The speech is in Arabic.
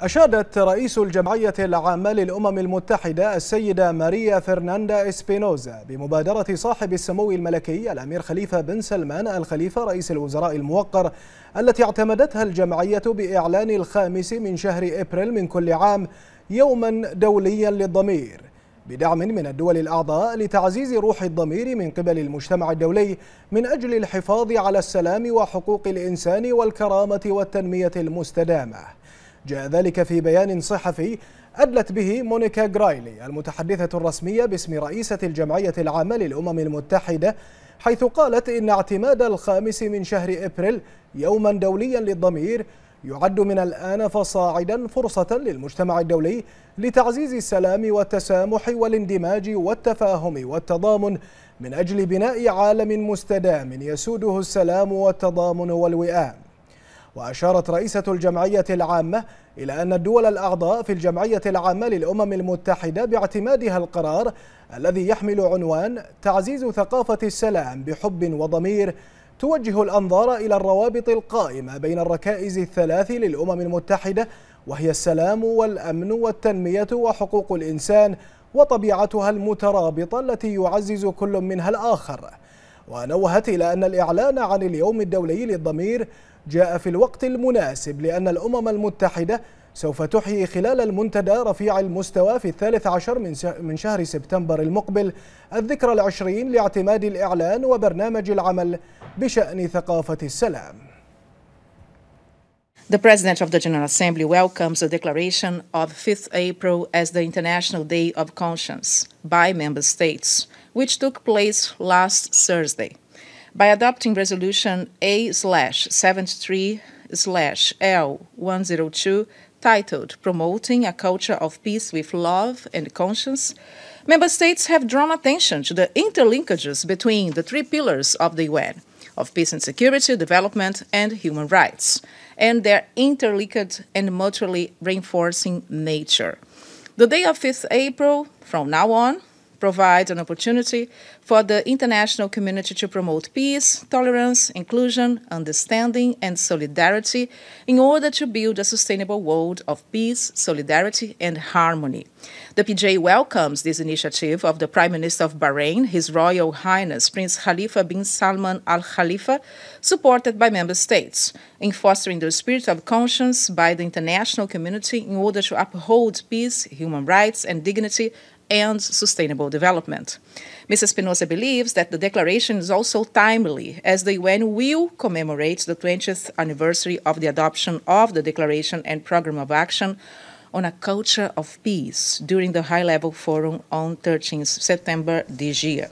أشادت رئيس الجمعية العامة للأمم المتحدة السيدة ماريا فرناندا إسبينوزا بمبادرة صاحب السمو الملكي الأمير خليفة بن سلمان الخليفة رئيس الوزراء الموقر التي اعتمدتها الجمعية بإعلان الخامس من شهر إبريل من كل عام يوما دوليا للضمير بدعم من الدول الأعضاء لتعزيز روح الضمير من قبل المجتمع الدولي من أجل الحفاظ على السلام وحقوق الإنسان والكرامة والتنمية المستدامة جاء ذلك في بيان صحفي أدلت به مونيكا غرايلي المتحدثة الرسمية باسم رئيسة الجمعية العامة للأمم المتحدة حيث قالت إن اعتماد الخامس من شهر إبريل يوما دوليا للضمير يعد من الآن فصاعدا فرصة للمجتمع الدولي لتعزيز السلام والتسامح والاندماج والتفاهم والتضامن من أجل بناء عالم مستدام يسوده السلام والتضامن والوئام وأشارت رئيسة الجمعية العامة إلى أن الدول الأعضاء في الجمعية العامة للأمم المتحدة باعتمادها القرار الذي يحمل عنوان تعزيز ثقافة السلام بحب وضمير توجه الأنظار إلى الروابط القائمة بين الركائز الثلاث للأمم المتحدة وهي السلام والأمن والتنمية وحقوق الإنسان وطبيعتها المترابطة التي يعزز كل منها الآخر ونوهت إلى أن الإعلان عن اليوم الدولي للضمير جاء في الوقت المناسب لأن الأمم المتحدة سوف تحيي خلال المنتدى رفيع المستوى في الثالث عشر من, من شهر سبتمبر المقبل الذكرى العشرين لاعتماد الإعلان وبرنامج العمل بشأن ثقافة السلام The President of the General Assembly welcomes the declaration of 5th April as the International Day of Conscience by member states which took place last Thursday. By adopting resolution A 73 L 102, titled Promoting a Culture of Peace with Love and Conscience, member states have drawn attention to the interlinkages between the three pillars of the UN of peace and security, development, and human rights, and their interlinked and mutually reinforcing nature. The day of 5th April, from now on, provides an opportunity for the international community to promote peace, tolerance, inclusion, understanding, and solidarity in order to build a sustainable world of peace, solidarity, and harmony. The PJ welcomes this initiative of the Prime Minister of Bahrain, His Royal Highness Prince Khalifa bin Salman Al Khalifa, supported by member states, in fostering the spirit of conscience by the international community in order to uphold peace, human rights, and dignity and sustainable development. Mrs. Spinoza believes that the declaration is also timely, as the UN will commemorate the 20th anniversary of the adoption of the Declaration and Program of Action on a Culture of Peace during the high level forum on 13th September this year.